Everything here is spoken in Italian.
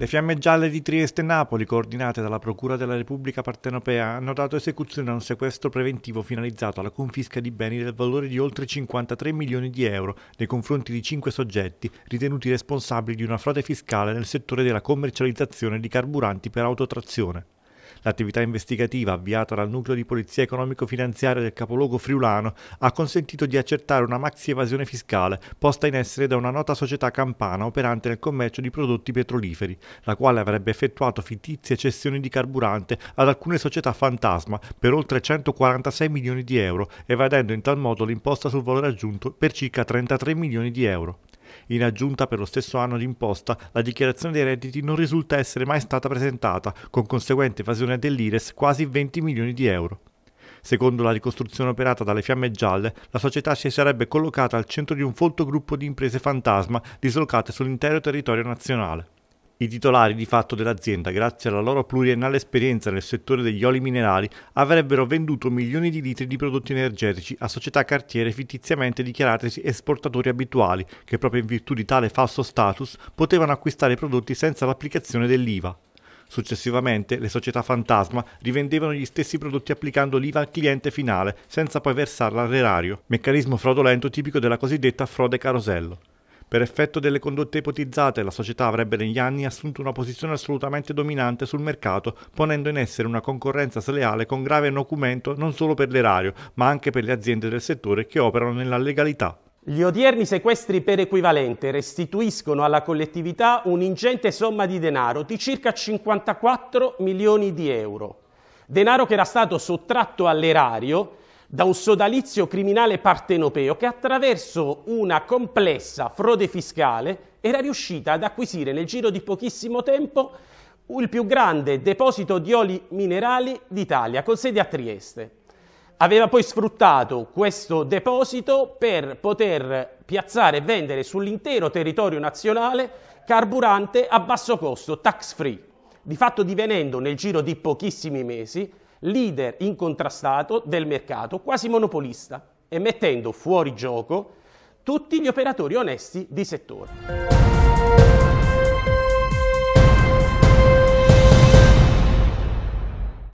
Le fiamme gialle di Trieste e Napoli, coordinate dalla Procura della Repubblica Partenopea, hanno dato esecuzione a un sequestro preventivo finalizzato alla confisca di beni del valore di oltre 53 milioni di euro nei confronti di cinque soggetti ritenuti responsabili di una frode fiscale nel settore della commercializzazione di carburanti per autotrazione. L'attività investigativa avviata dal nucleo di polizia economico-finanziaria del capoluogo friulano ha consentito di accertare una maxi evasione fiscale posta in essere da una nota società campana operante nel commercio di prodotti petroliferi, la quale avrebbe effettuato fittizie cessioni di carburante ad alcune società fantasma per oltre 146 milioni di euro, evadendo in tal modo l'imposta sul valore aggiunto per circa 33 milioni di euro. In aggiunta per lo stesso anno d'imposta, la dichiarazione dei redditi non risulta essere mai stata presentata, con conseguente evasione dell'IRES quasi 20 milioni di euro. Secondo la ricostruzione operata dalle Fiamme Gialle, la società si sarebbe collocata al centro di un folto gruppo di imprese fantasma dislocate sull'intero territorio nazionale. I titolari di fatto dell'azienda, grazie alla loro pluriennale esperienza nel settore degli oli minerali, avrebbero venduto milioni di litri di prodotti energetici a società cartiere fittiziamente dichiaratesi esportatori abituali, che proprio in virtù di tale falso status potevano acquistare i prodotti senza l'applicazione dell'IVA. Successivamente le società fantasma rivendevano gli stessi prodotti applicando l'IVA al cliente finale senza poi versarla all'erario, meccanismo fraudolento tipico della cosiddetta frode carosello. Per effetto delle condotte ipotizzate, la società avrebbe negli anni assunto una posizione assolutamente dominante sul mercato, ponendo in essere una concorrenza sleale con grave nocumento non solo per l'erario, ma anche per le aziende del settore che operano nella legalità. Gli odierni sequestri per equivalente restituiscono alla collettività un'ingente somma di denaro di circa 54 milioni di euro. Denaro che era stato sottratto all'erario da un sodalizio criminale partenopeo che attraverso una complessa frode fiscale era riuscita ad acquisire nel giro di pochissimo tempo il più grande deposito di oli minerali d'Italia, con sede a Trieste. Aveva poi sfruttato questo deposito per poter piazzare e vendere sull'intero territorio nazionale carburante a basso costo, tax free, di fatto divenendo nel giro di pochissimi mesi leader incontrastato del mercato, quasi monopolista, e mettendo fuori gioco tutti gli operatori onesti di settore.